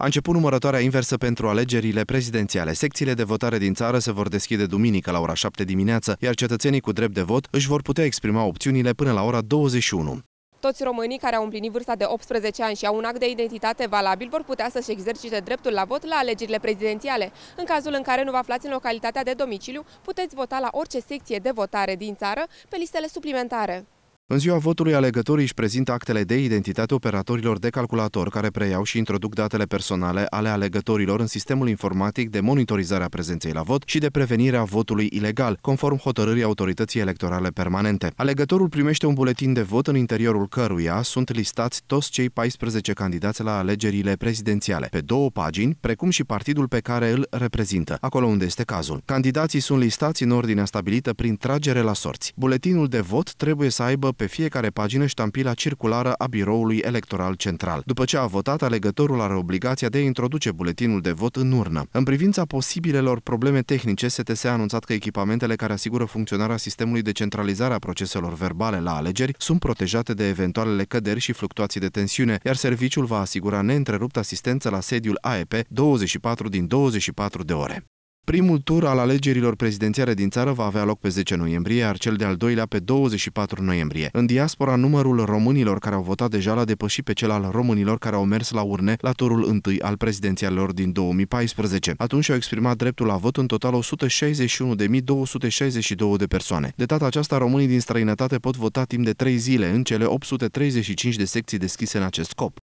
A început numărătoarea inversă pentru alegerile prezidențiale. Secțiile de votare din țară se vor deschide duminică la ora 7 dimineață, iar cetățenii cu drept de vot își vor putea exprima opțiunile până la ora 21. Toți românii care au împlinit vârsta de 18 ani și au un act de identitate valabil vor putea să-și exercite dreptul la vot la alegerile prezidențiale. În cazul în care nu vă aflați în localitatea de domiciliu, puteți vota la orice secție de votare din țară pe listele suplimentare. În ziua votului, alegătorii își prezintă actele de identitate operatorilor de calculator care preiau și introduc datele personale ale alegătorilor în sistemul informatic de monitorizare a prezenței la vot și de prevenire a votului ilegal, conform hotărârii autorității electorale permanente. Alegătorul primește un buletin de vot în interiorul căruia sunt listați toți cei 14 candidați la alegerile prezidențiale, pe două pagini, precum și partidul pe care îl reprezintă, acolo unde este cazul. Candidații sunt listați în ordinea stabilită prin tragere la sorți. Buletinul de vot trebuie să aibă pe fiecare pagină ștampila circulară a biroului electoral central. După ce a votat, alegătorul are obligația de a introduce buletinul de vot în urnă. În privința posibilelor probleme tehnice, STS a anunțat că echipamentele care asigură funcționarea sistemului de centralizare a proceselor verbale la alegeri sunt protejate de eventualele căderi și fluctuații de tensiune, iar serviciul va asigura neîntrerupt asistență la sediul AEP 24 din 24 de ore. Primul tur al alegerilor prezidențiale din țară va avea loc pe 10 noiembrie, iar cel de-al doilea pe 24 noiembrie. În diaspora, numărul românilor care au votat deja l-a depășit pe cel al românilor care au mers la urne la turul întâi al prezidențialilor din 2014. Atunci au exprimat dreptul la vot în total 161.262 de persoane. De data aceasta, românii din străinătate pot vota timp de 3 zile în cele 835 de secții deschise în acest scop.